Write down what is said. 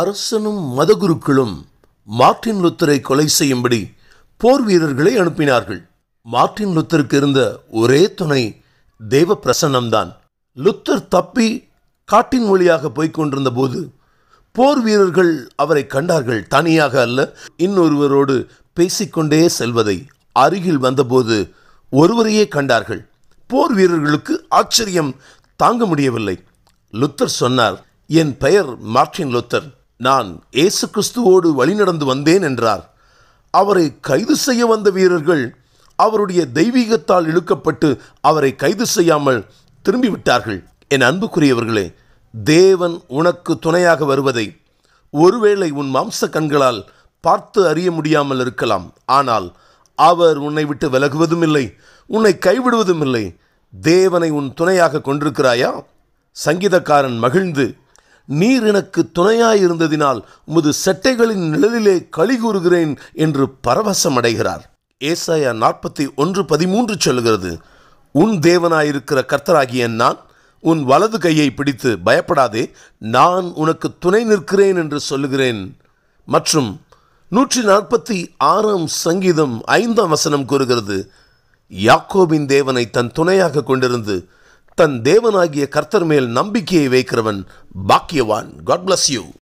அரசனும் மதகுருக்களும் மார்டின் லுத்தரை கொலை செய்யும்படி போர் வீரர்களை அனுப்பினார்கள் மார்டின் லுத்தருக்கு இருந்த ஒரே துணை தெய்வ பிரசன்னம்தான் லுத்தர் தப்பி காட்டின் வழியாக போய்கொண்டிருந்த போது போர் வீரர்கள் அவரை கண்டார்கள் தனியாக அல்ல இன்னொருவரோடு பேசிக்கொண்டே செல்வதை அருகில் வந்தபோது ஒருவரையே கண்டார்கள் போர் வீரர்களுக்கு ஆச்சரியம் தாங்க முடியவில்லை லுத்தர் சொன்னார் என் பெயர் மார்டின் லுத்தர் நான் இயேசு கிறிஸ்துவோடு வழிநடந்து வந்தேன் என்றார் அவரை கைது செய்ய வந்த வீரர்கள் அவருடைய தெய்வீகத்தால் இழுக்கப்பட்டு அவரை கைது செய்யாமல் திரும்பிவிட்டார்கள் என் அன்புக்குரியவர்களே தேவன் உனக்கு துணையாக வருவதை ஒருவேளை உன் மாம்ச கண்களால் பார்த்து அறிய முடியாமல் இருக்கலாம் ஆனால் அவர் உன்னை விட்டு விலகுவதும் இல்லை உன்னை கைவிடுவதும் இல்லை தேவனை உன் துணையாக கொண்டிருக்கிறாயா சங்கீதக்காரன் மகிழ்ந்து நீர் எனக்கு துணையாயிருந்ததினால் உமது செட்டைகளின் நிழலிலே களி கூறுகிறேன் என்று பரவசம் அடைகிறார் ஏசாயா நாற்பத்தி ஒன்று பதிமூன்று சொல்கிறது உன் தேவனாயிருக்கிற கர்த்தராகிய நான் உன் வலது கையை பிடித்து பயப்படாதே நான் உனக்கு துணை நிற்கிறேன் என்று சொல்லுகிறேன் மற்றும் நூற்றி நாற்பத்தி ஆறாம் சங்கீதம் ஐந்தாம் வசனம் கூறுகிறது யாக்கோபின் தேவனை தன் துணையாக கொண்டிருந்து தன் தேவனாகிய கர்த்தர் மேல் நம்பிக்கையை வைக்கிறவன் பாக்கியவான் காட் பிளஸ் யூ